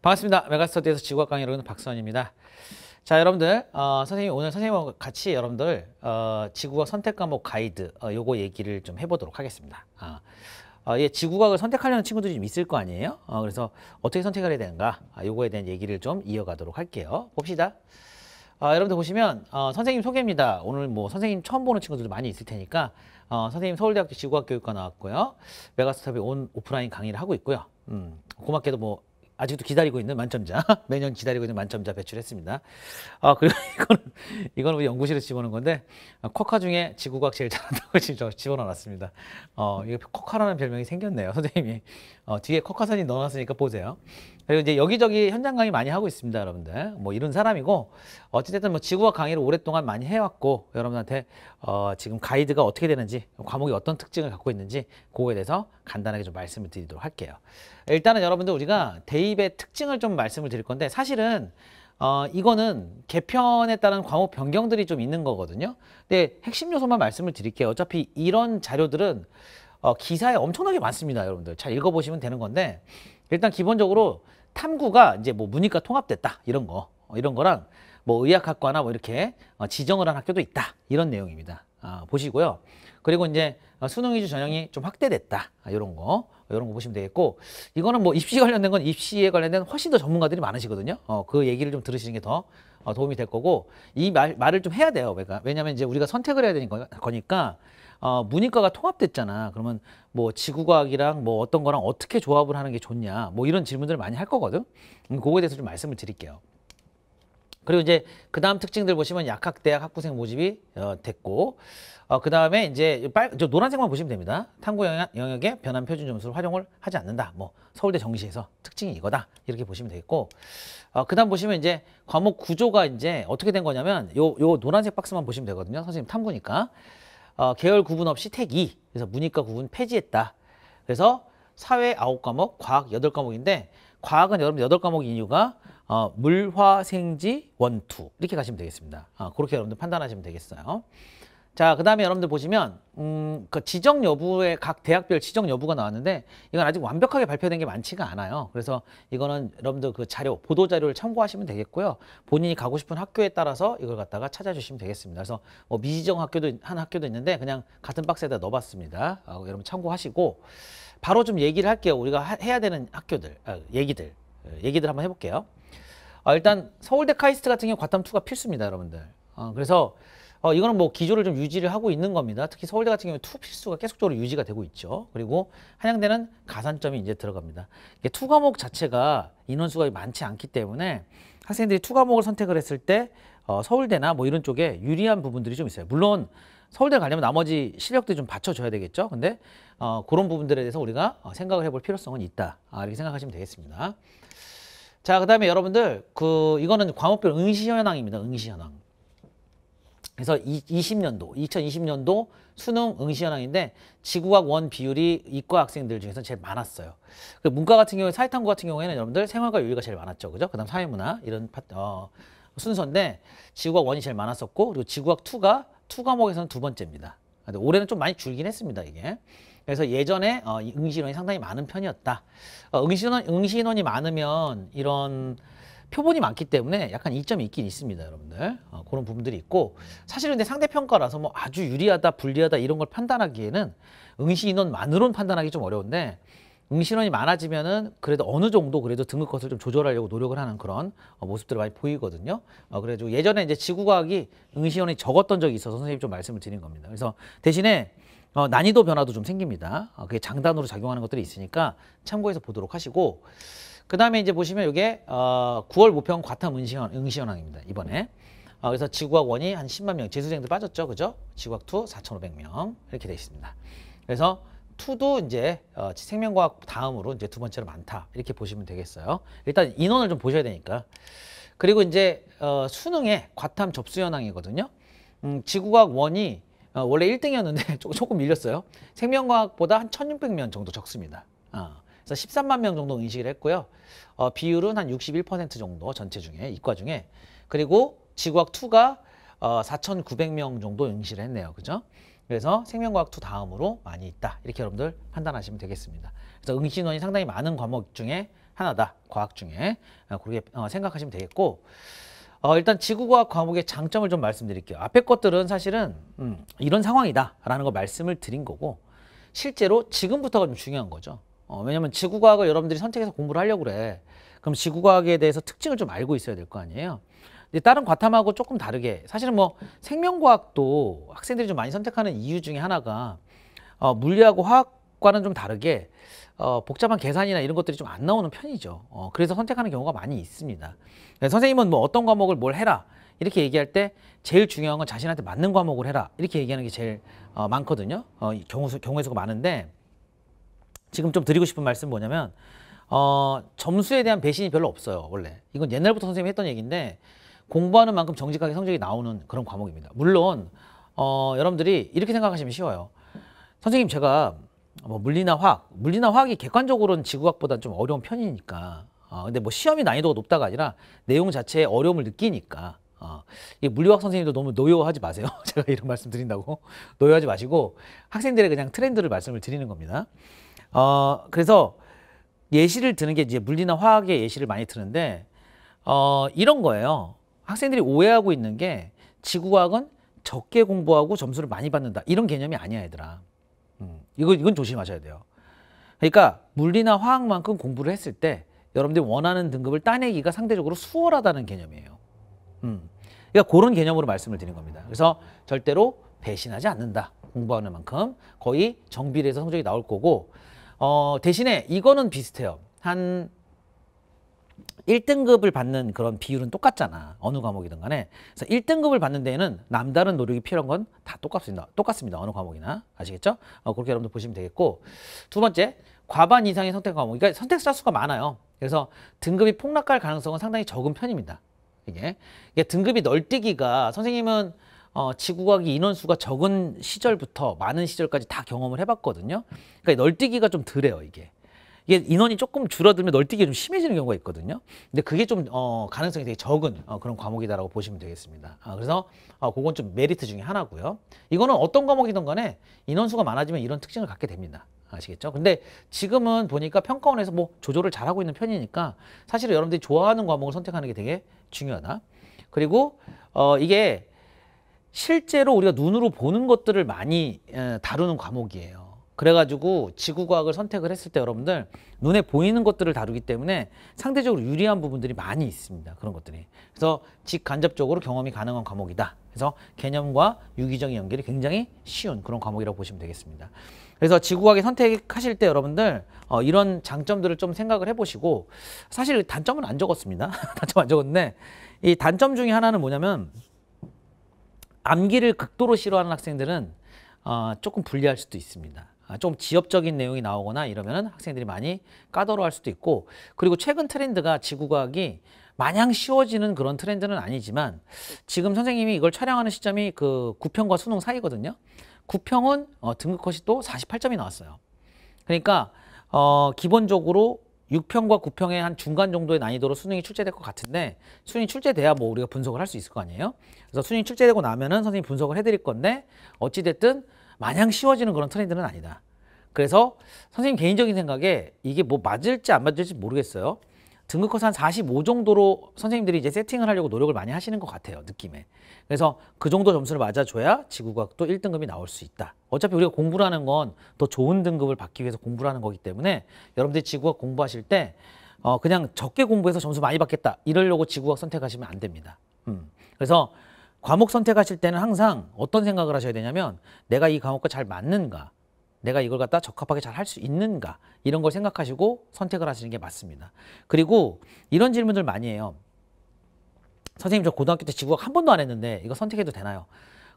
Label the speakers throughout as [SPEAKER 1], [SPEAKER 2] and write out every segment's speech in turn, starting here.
[SPEAKER 1] 반갑습니다. 메가스터디에서 지구학 강의 여러분 박선입니다. 자 여러분들 어, 선생님 오늘 선생님하고 같이 여러분들 어, 지구학 선택 과목 가이드 어, 요거 얘기를 좀 해보도록 하겠습니다. 어, 어, 예, 지구학을 선택하려는 친구들이 좀 있을 거 아니에요? 어, 그래서 어떻게 선택을 해야 되는가 아, 요거에 대한 얘기를 좀 이어가도록 할게요. 봅시다. 아, 여러분들 보시면 어, 선생님 소개입니다. 오늘 뭐 선생님 처음 보는 친구들도 많이 있을 테니까 어, 선생님 서울대학교 지구학 교육과 나왔고요. 메가스터디온 오프라인 강의를 하고 있고요. 음, 고맙게도 뭐 아직도 기다리고 있는 만점자 매년 기다리고 있는 만점자 배출했습니다. 아 그리고 이건 이건 우리 연구실에 집어넣은 건데 아, 쿼카 중에 지구과학 제일 잘한다고 지금 집어넣었습니다. 어 이게 쿼카라는 별명이 생겼네요. 선생님이 어, 뒤에 쿼카선이 넣어놨으니까 보세요. 그리고 이제 여기저기 현장 강의 많이 하고 있습니다, 여러분들. 뭐 이런 사람이고 어찌됐든 뭐 지구학 강의를 오랫동안 많이 해왔고 여러분한테 어, 지금 가이드가 어떻게 되는지 과목이 어떤 특징을 갖고 있는지 그거에 대해서 간단하게 좀 말씀을 드리도록 할게요. 일단은 여러분들 우리가 대입의 특징을 좀 말씀을 드릴 건데 사실은 어, 이거는 개편에 따른 과목 변경들이 좀 있는 거거든요. 근데 핵심 요소만 말씀을 드릴게요. 어차피 이런 자료들은 어, 기사에 엄청나게 많습니다, 여러분들. 잘 읽어보시면 되는 건데 일단 기본적으로 탐구가 이제 뭐 문이과 통합됐다 이런 거 어, 이런 거랑 뭐 의학학과나 뭐 이렇게 어, 지정을 한 학교도 있다 이런 내용입니다. 아, 보시고요. 그리고 이제 어, 수능 위주 전형이 좀 확대됐다 이런 아, 거 이런 거 보시면 되겠고 이거는 뭐 입시 관련된 건 입시에 관련된 훨씬 더 전문가들이 많으시거든요. 어, 그 얘기를 좀 들으시는 게 더 도움이 될 거고 이 말, 말을 좀 해야 돼요. 왜냐하면 이제 우리가 선택을 해야 되니까 거니까 어, 문이과가 통합됐잖아. 그러면 뭐 지구과학이랑 뭐 어떤 거랑 어떻게 조합을 하는 게 좋냐. 뭐 이런 질문들을 많이 할 거거든. 음, 그거에 대해서 좀 말씀을 드릴게요. 그리고 이제 그 다음 특징들 보시면 약학대학 학부생 모집이 어, 됐고 어, 그 다음에 이제 빨, 저 노란색만 보시면 됩니다. 탐구 영역, 의 변환 표준 점수를 활용을 하지 않는다. 뭐 서울대 정시에서 특징이 이거다 이렇게 보시면 되겠고 어, 그 다음 보시면 이제 과목 구조가 이제 어떻게 된 거냐면 요, 요 노란색 박스만 보시면 되거든요. 선생님 탐구니까 어, 계열 구분 없이 택 2, 그래서 문이과 구분 폐지했다. 그래서 사회 아홉 과목 과학 여덟 과목인데 과학은 여러분 여덟 과목인 이유가 어, 물화생지 원투 이렇게 가시면 되겠습니다. 아, 그렇게 여러분들 판단하시면 되겠어요. 자, 그 다음에 여러분들 보시면, 음, 그 지정 여부에각 대학별 지정 여부가 나왔는데, 이건 아직 완벽하게 발표된 게 많지가 않아요. 그래서 이거는 여러분들 그 자료, 보도 자료를 참고하시면 되겠고요. 본인이 가고 싶은 학교에 따라서 이걸 갖다가 찾아주시면 되겠습니다. 그래서 뭐 미지정 학교도, 한 학교도 있는데, 그냥 같은 박스에다 넣어봤습니다. 어, 여러분 참고하시고, 바로 좀 얘기를 할게요. 우리가 하, 해야 되는 학교들, 아, 얘기들, 어, 얘기들 한번 해볼게요. 어, 일단 서울대 카이스트 같은 경우 과탐2가 필수입니다, 여러분들. 어, 그래서 어, 이거는 뭐 기조를 좀 유지를 하고 있는 겁니다. 특히 서울대 같은 경우는투 필수가 계속적으로 유지가 되고 있죠. 그리고 한양대는 가산점이 이제 들어갑니다. 이게 투 과목 자체가 인원수가 많지 않기 때문에 학생들이 투 과목을 선택을 했을 때 어, 서울대나 뭐 이런 쪽에 유리한 부분들이 좀 있어요. 물론 서울대 가려면 나머지 실력도 좀 받쳐줘야 되겠죠. 근데 어, 그런 부분들에 대해서 우리가 어, 생각을 해볼 필요성은 있다. 아, 이렇게 생각하시면 되겠습니다. 자, 그 다음에 여러분들, 그, 이거는 과목별 응시 현황입니다. 응시 현황. 그래서 20년도, 2020년도 수능 응시 현황인데 지구학 원 비율이 이과 학생들 중에서 제일 많았어요. 그 문과 같은 경우에 사회탐구 같은 경우에는 여러분들 생활과 윤리가 제일 많았죠. 그죠? 그다음 사회문화 이런 어, 순서인데 지구학 원이 제일 많았었고 그리고 지구학 투가투 과목에서는 두 번째입니다. 근데 올해는 좀 많이 줄긴 했습니다, 이게. 그래서 예전에 어, 응시 인원이 상당히 많은 편이었다. 어, 응시 인원, 응시 인원이 많으면 이런 표본이 많기 때문에 약간 이점이 있긴 있습니다, 여러분들. 어, 그런 부분들이 있고 사실은 근데 상대평가라서 뭐 아주 유리하다, 불리하다 이런 걸 판단하기에는 응시 인원만으로는 판단하기 좀 어려운데 응시원이 인 많아지면은 그래도 어느 정도 그래도 등급것을좀 조절하려고 노력을 하는 그런 어, 모습들을 많이 보이거든요. 어, 그래가지고 예전에 이제 지구과학이 응시원이 인 적었던 적이 있어서 선생님 이좀 말씀을 드린 겁니다. 그래서 대신에 어, 난이도 변화도 좀 생깁니다. 어, 그게 장단으로 작용하는 것들이 있으니까 참고해서 보도록 하시고 그 다음에 이제 보시면 이게 어, 9월 모평 과탐 응시현, 응시현황입니다. 이번에. 어, 그래서 지구학 원이 한 10만 명, 재수생들 빠졌죠. 그죠? 지구학 2 4,500명. 이렇게 돼 있습니다. 그래서 2도 이제 어, 생명과학 다음으로 이제 두 번째로 많다. 이렇게 보시면 되겠어요. 일단 인원을 좀 보셔야 되니까. 그리고 이제 어, 수능의 과탐 접수 현황이거든요. 음, 지구과학 원이 어, 원래 1등이었는데 조금 밀렸어요. 생명과학보다 한 1,600명 정도 적습니다. 어. 그래서 13만 명 정도 응시를 했고요. 어, 비율은 한 61% 정도 전체 중에 이과 중에 그리고 지구학 2가 어, 4,900명 정도 응시를 했네요. 그죠? 그래서 생명과학 2 다음으로 많이 있다. 이렇게 여러분들 판단하시면 되겠습니다. 그래서 응시 인원이 상당히 많은 과목 중에 하나다. 과학 중에 어, 그렇게 어, 생각하시면 되겠고 어, 일단 지구과학 과목의 장점을 좀 말씀드릴게요. 앞에 것들은 사실은 음, 이런 상황이다라는 거 말씀을 드린 거고 실제로 지금부터가 좀 중요한 거죠. 어, 왜냐면 지구과학을 여러분들이 선택해서 공부를 하려고 그래. 그럼 지구과학에 대해서 특징을 좀 알고 있어야 될 거 아니에요. 근데 다른 과탐하고 조금 다르게 사실은 뭐 생명과학도 학생들이 좀 많이 선택하는 이유 중에 하나가 어, 물리하고 화학과는 좀 다르게 어, 복잡한 계산이나 이런 것들이 좀 안 나오는 편이죠. 어, 그래서 선택하는 경우가 많이 있습니다. 네, 선생님은 뭐 어떤 과목을 뭘 해라 이렇게 얘기할 때 제일 중요한 건 자신한테 맞는 과목을 해라 이렇게 얘기하는 게 제일 어, 많거든요. 어, 경우 수, 경우의 수가 많은데 지금 좀 드리고 싶은 말씀 뭐냐면 어, 점수에 대한 배신이 별로 없어요 원래 이건 옛날부터 선생님이 했던 얘기인데 공부하는 만큼 정직하게 성적이 나오는 그런 과목입니다 물론 어, 여러분들이 이렇게 생각하시면 쉬워요 선생님 제가 뭐 물리나 화학 물리나 화학이 객관적으로는 지구학보다 좀 어려운 편이니까 어, 근데 뭐 시험이 난이도가 높다가 아니라 내용 자체에 어려움을 느끼니까 어, 이 물리학 선생님도 너무 노여하지 워 마세요. 제가 이런 말씀 드린다고 노여하지 워 마시고 학생들의 그냥 트렌드를 말씀을 드리는 겁니다. 어, 그래서 예시를 드는 게 이제 물리나 화학의 예시를 많이 드는데 어, 이런 거예요. 학생들이 오해하고 있는 게 지구과학은 적게 공부하고 점수를 많이 받는다. 이런 개념이 아니야, 얘들아. 음, 이거, 이건 조심하셔야 돼요. 그러니까 물리나 화학만큼 공부를 했을 때 여러분들이 원하는 등급을 따내기가 상대적으로 수월하다는 개념이에요. 음, 그러니까 그런 개념으로 말씀을 드린 겁니다. 그래서 절대로 배신하지 않는다. 공부하는 만큼 거의 정비를해서 성적이 나올 거고 어, 대신에 이거는 비슷해요. 한 1등급을 받는 그런 비율은 똑같잖아. 어느 과목이든 간에. 그래서 1등급을 받는 데에는 남다른 노력이 필요한 건 다 똑같습니다. 똑같습니다. 어느 과목이나. 아시겠죠? 어, 그렇게 여러분들 보시면 되겠고. 두 번째, 과반 이상의 선택 과목. 그러니까 선택자 수가 많아요. 그래서 등급이 폭락할 가능성은 상당히 적은 편입니다. 이게. 이게 등급이 널뛰기가 선생님은 어, 지구과학이 인원수가 적은 시절부터 많은 시절까지 다 경험을 해봤거든요. 그러니까 널뛰기가 좀 덜해요 이게. 이게 인원이 조금 줄어들면 널뛰기가 좀 심해지는 경우가 있거든요. 근데 그게 좀 어, 가능성이 되게 적은 어, 그런 과목이다라고 보시면 되겠습니다. 아, 그래서 어, 그건 좀 메리트 중에 하나고요. 이거는 어떤 과목이든 간에 인원수가 많아지면 이런 특징을 갖게 됩니다. 아시겠죠? 근데 지금은 보니까 평가원에서 뭐 조절을 잘하고 있는 편이니까 사실은 여러분들이 좋아하는 과목을 선택하는 게 되게 중요하다. 그리고 어, 이게 실제로 우리가 눈으로 보는 것들을 많이 다루는 과목이에요. 그래가지고 지구과학을 선택을 했을 때 여러분들 눈에 보이는 것들을 다루기 때문에 상대적으로 유리한 부분들이 많이 있습니다. 그런 것들이. 그래서 직간접적으로 경험이 가능한 과목이다. 그래서 개념과 유기적인 연결이 굉장히 쉬운 그런 과목이라고 보시면 되겠습니다. 그래서 지구과학에 선택하실 때 여러분들 어, 이런 장점들을 좀 생각을 해보시고 사실 단점은 안 적었습니다. 단점 안 적었는데 이 단점 중에 하나는 뭐냐면 암기를 극도로 싫어하는 학생들은 어, 조금 불리할 수도 있습니다. 좀 아, 지엽적인 내용이 나오거나 이러면 학생들이 많이 까다로워할 수도 있고 그리고 최근 트렌드가 지구과학이 마냥 쉬워지는 그런 트렌드는 아니지만 지금 선생님이 이걸 촬영하는 시점이 그 구평과 수능 사이거든요. 구평은 어, 등급컷이 또 48점이 나왔어요. 그러니까 어, 기본적으로 6평과 9평의 한 중간 정도의 난이도로 수능이 출제될 것 같은데 수능이 출제돼야 뭐 우리가 분석을 할 수 있을 거 아니에요. 그래서 수능이 출제되고 나면은 선생님 분석을 해드릴 건데 어찌됐든 마냥 쉬워지는 그런 트렌드는 아니다. 그래서 선생님 개인적인 생각에 이게 뭐 맞을지 안 맞을지 모르겠어요. 등급컷 한45 정도로 선생님들이 이제 세팅을 하려고 노력을 많이 하시는 것 같아요. 느낌에. 그래서 그 정도 점수를 맞아줘야 지구과학도 1등급이 나올 수 있다. 어차피 우리가 공부를 하는 건 더 좋은 등급을 받기 위해서 공부를 하는 거기 때문에 여러분들이 지구과학 공부하실 때 어, 그냥 적게 공부해서 점수 많이 받겠다. 이러려고 지구과학 선택하시면 안 됩니다. 음. 그래서 과목 선택하실 때는 항상 어떤 생각을 하셔야 되냐면 내가 이 과목과 잘 맞는가 내가 이걸 갖다 적합하게 잘 할 수 있는가 이런 걸 생각하시고 선택을 하시는 게 맞습니다. 그리고 이런 질문들 많이 해요. 선생님 저 고등학교 때 지구학 한 번도 안 했는데 이거 선택해도 되나요?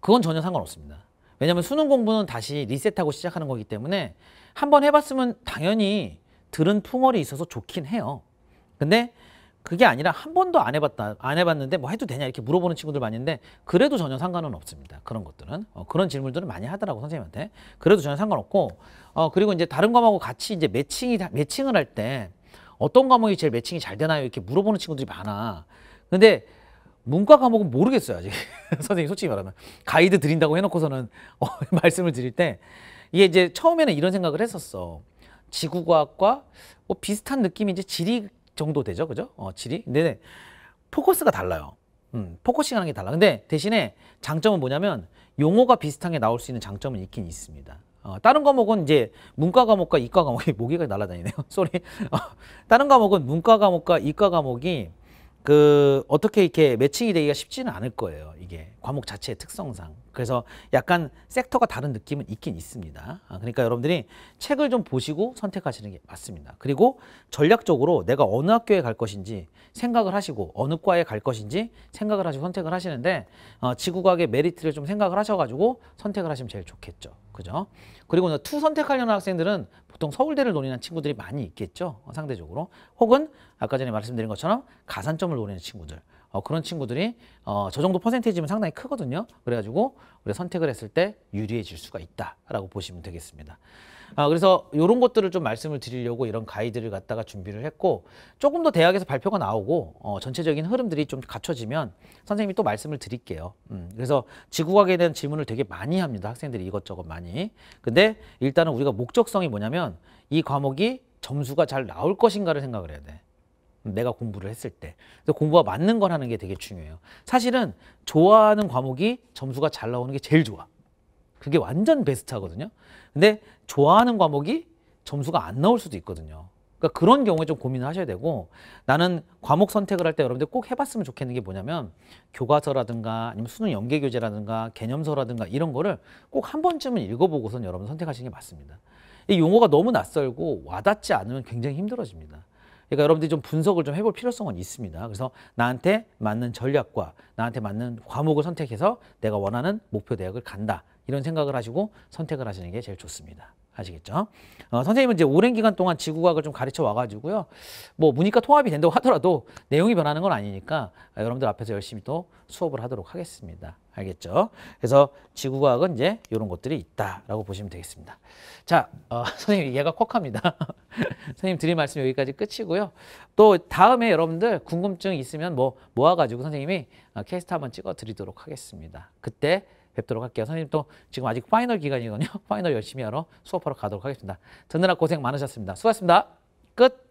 [SPEAKER 1] 그건 전혀 상관없습니다. 왜냐하면 수능 공부는 다시 리셋하고 시작하는 거기 때문에 한 번 해봤으면 당연히 들은 풍월이 있어서 좋긴 해요. 근데 그게 아니라 한 번도 안 해봤다 안 해봤는데 뭐 해도 되냐 이렇게 물어보는 친구들 많이 는데 그래도 전혀 상관은 없습니다 그런 것들은 어, 그런 질문들을 많이 하더라고 선생님한테 그래도 전혀 상관없고 어 그리고 이제 다른 과목하고 같이 이제 매칭이 매칭을 할 때 어떤 과목이 제일 매칭이 잘 되나요 이렇게 물어보는 친구들이 많아 근데 문과 과목은 모르겠어요 아직 선생님 솔직히 말하면 가이드 드린다고 해놓고서는 어, 말씀을 드릴 때 이게 이제 처음에는 이런 생각을 했었어 지구과학과 뭐 비슷한 느낌이 이제 지리 정도 되죠. 그죠? 어, 7이. 근데 네, 포커스가 달라요. 음, 포커싱 하는 게 달라. 근데 대신에 장점은 뭐냐면 용어가 비슷한 게 나올 수 있는 장점은 있긴 있습니다. 어, 다른 과목은 이제 문과 과목과 이과 과목이 모기가 날아다니네요. 쏘리. 어, 다른 과목은 문과 과목과 이과 과목이 그 어떻게 이렇게 매칭이 되기가 쉽지는 않을 거예요. 이게 과목 자체의 특성상 그래서 약간 섹터가 다른 느낌은 있긴 있습니다 아, 그러니까 여러분들이 책을 좀 보시고 선택하시는 게 맞습니다 그리고 전략적으로 내가 어느 학교에 갈 것인지 생각을 하시고 어느 과에 갈 것인지 생각을 하시고 선택을 하시는데 어, 지구과학의 메리트를 좀 생각을 하셔가지고 선택을 하시면 제일 좋겠죠 그죠 그리고 투 선택하려는 학생들은 보통 서울대를 노리는 친구들이 많이 있겠죠 상대적으로 혹은 아까 전에 말씀드린 것처럼 가산점을 노리는 친구들 어, 그런 친구들이 어, 저 정도 퍼센테이지면 상당히 크거든요. 그래가지고 우리가 선택을 했을 때 유리해질 수가 있다라고 보시면 되겠습니다. 아, 그래서 이런 것들을 좀 말씀을 드리려고 이런 가이드를 갖다가 준비를 했고 조금 더 대학에서 발표가 나오고 어, 전체적인 흐름들이 좀 갖춰지면 선생님이 또 말씀을 드릴게요. 음, 그래서 지구과학에 대한 질문을 되게 많이 합니다. 학생들이 이것저것 많이. 근데 일단은 우리가 목적성이 뭐냐면 이 과목이 점수가 잘 나올 것인가를 생각을 해야 돼. 내가 공부를 했을 때. 그래서 공부가 맞는 걸 하는 게 되게 중요해요. 사실은 좋아하는 과목이 점수가 잘 나오는 게 제일 좋아. 그게 완전 베스트 하거든요. 근데 좋아하는 과목이 점수가 안 나올 수도 있거든요. 그러니까 그런 경우에 좀 고민을 하셔야 되고 나는 과목 선택을 할 때 여러분들 꼭 해봤으면 좋겠는 게 뭐냐면 교과서라든가 아니면 수능 연계 교재라든가 개념서라든가 이런 거를 꼭 한 번쯤은 읽어보고선 여러분 선택하시는 게 맞습니다. 이 용어가 너무 낯설고 와닿지 않으면 굉장히 힘들어집니다. 그러니까 여러분들이 좀 분석을 좀 해볼 필요성은 있습니다. 그래서 나한테 맞는 전략과 나한테 맞는 과목을 선택해서 내가 원하는 목표 대학을 간다. 이런 생각을 하시고 선택을 하시는 게 제일 좋습니다. 아시겠죠? 어, 선생님은 이제 오랜 기간 동안 지구과학을 좀 가르쳐 와가지고요. 뭐 문이과 통합이 된다고 하더라도 내용이 변하는 건 아니니까 여러분들 앞에서 열심히 또 수업을 하도록 하겠습니다. 알겠죠? 그래서 지구과학은 이제 이런 것들이 있다라고 보시면 되겠습니다. 자, 어, 선생님 이해가 콕합니다. 선생님 드릴 말씀 여기까지 끝이고요. 또 다음에 여러분들 궁금증 있으면 뭐 모아가지고 선생님이 캐스트 어, 한번 찍어 드리도록 하겠습니다. 그때 뵙도록 할게요. 선생님 또 지금 아직 파이널 기간이거든요. 파이널 열심히 하러 수업하러 가도록 하겠습니다. 듣느라 고생 많으셨습니다. 수고하셨습니다. 끝!